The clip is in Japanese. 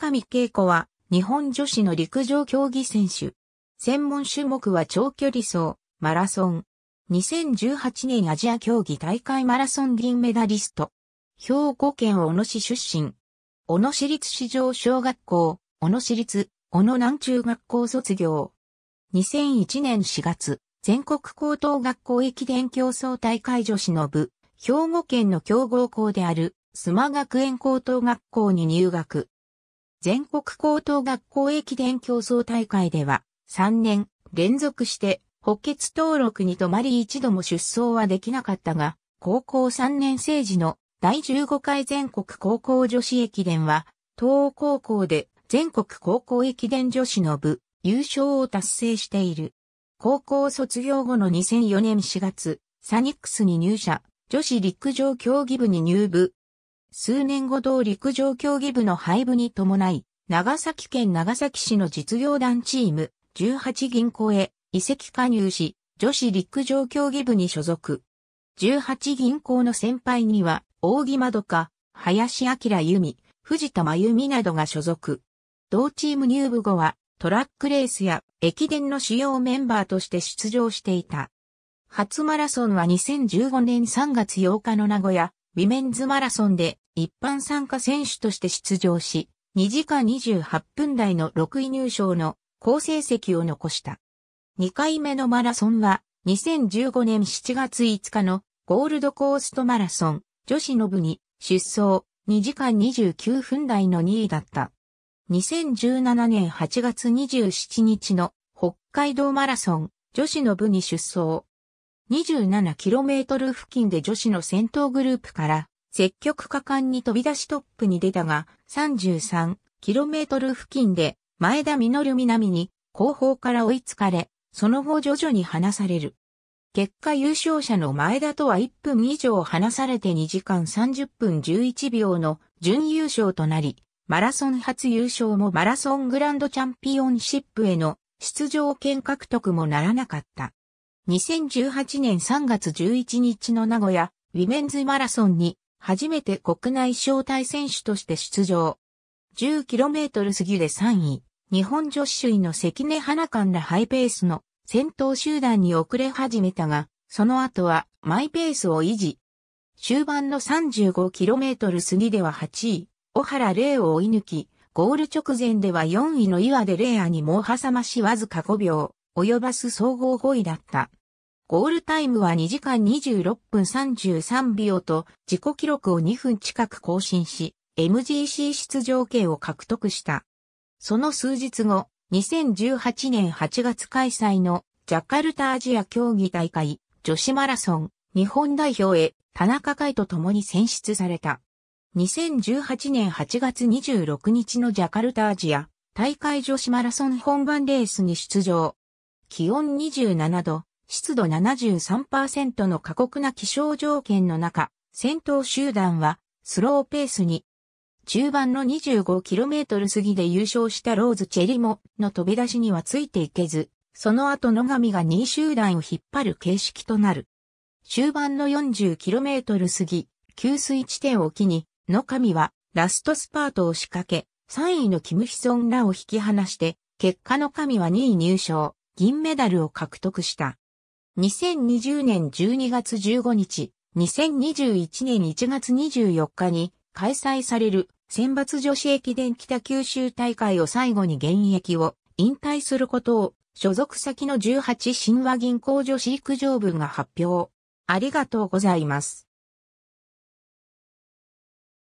上恵子は日本女子の陸上競技選手。専門種目は長距離走、マラソン。2018年アジア競技大会マラソン銀メダリスト。兵庫県小野市出身。小野市立市場小学校、小野市立、小野南中学校卒業。2001年4月、全国高等学校駅伝競争大会女子の部、兵庫県の強豪校である、須磨学園高等学校に入学。全国高等学校駅伝競争大会では、3年連続して補欠登録に止まり一度も出走はできなかったが、高校3年生時の第15回全国高校女子駅伝は、東欧高校で全国高校駅伝女子の部優勝を達成している。高校卒業後の2004年4月、サニックスに入社、女子陸上競技部に入部、数年後同陸上競技部の廃部に伴い、長崎県長崎市の実業団チーム18銀行へ移籍加入し、女子陸上競技部に所属。18銀行の先輩には、大木窓か、林明由美、藤田真由美などが所属。同チーム入部後は、トラックレースや駅伝の主要メンバーとして出場していた。初マラソンは2015年3月8日の名古屋ウィメンズマラソンで一般参加選手として出場し、2時間28分台の6位入賞の好成績を残した。2回目のマラソンは2015年7月5日のゴールドコーストマラソン女子の部に出走2時間29分台の2位だった。2017年8月27日の北海道マラソン女子の部に出走 27km 付近で女子の先頭グループから積極果敢に飛び出しトップに出たが 33km 付近で前田実南に後方から追いつかれ、その後徐々に離される。結果優勝者の前田とは1分以上離されて2時間30分11秒の準優勝となり、マラソン初優勝もマラソングランドチャンピオンシップへの出場権獲得もならなかった。2018年3月11日の名古屋ウィメンズマラソンに初めて国内招待選手として出場。10km 過ぎで3位、日本女子首位の関根花館らハイペースの先頭集団に遅れ始めたが、その後はマイペースを維持。終盤の 35km 過ぎでは8位、小原玲を追い抜き、ゴール直前では4位の岩出玲アにもう挟ましわずか5秒、及ばす総合5位だった。ゴールタイムは2時間26分33秒と自己記録を2分近く更新し、MGC 出場権を獲得した。その数日後、2018年8月開催のジャカルタアジア競技大会女子マラソン日本代表へ田中海と共に選出された。2018年8月26日のジャカルタアジア大会女子マラソン本番レースに出場。気温27度、湿度73%の過酷な気象条件の中、先頭集団はスローペースに、中盤の 25km 過ぎで優勝したローズ・チェリモの飛び出しにはついていけず、その後野上が2位集団を引っ張る形式となる。終盤の 40km 過ぎ、給水地点を機に、野上はラストスパートを仕掛け、3位のキム・ヒソンらを引き離して、結果の神は2位入賞、銀メダルを獲得した。2020年12月15日、2021年1月24日に開催される選抜女子駅伝北九州大会を最後に現役を引退することを所属先の18神話銀行女子育上部が発表。ありがとうございます。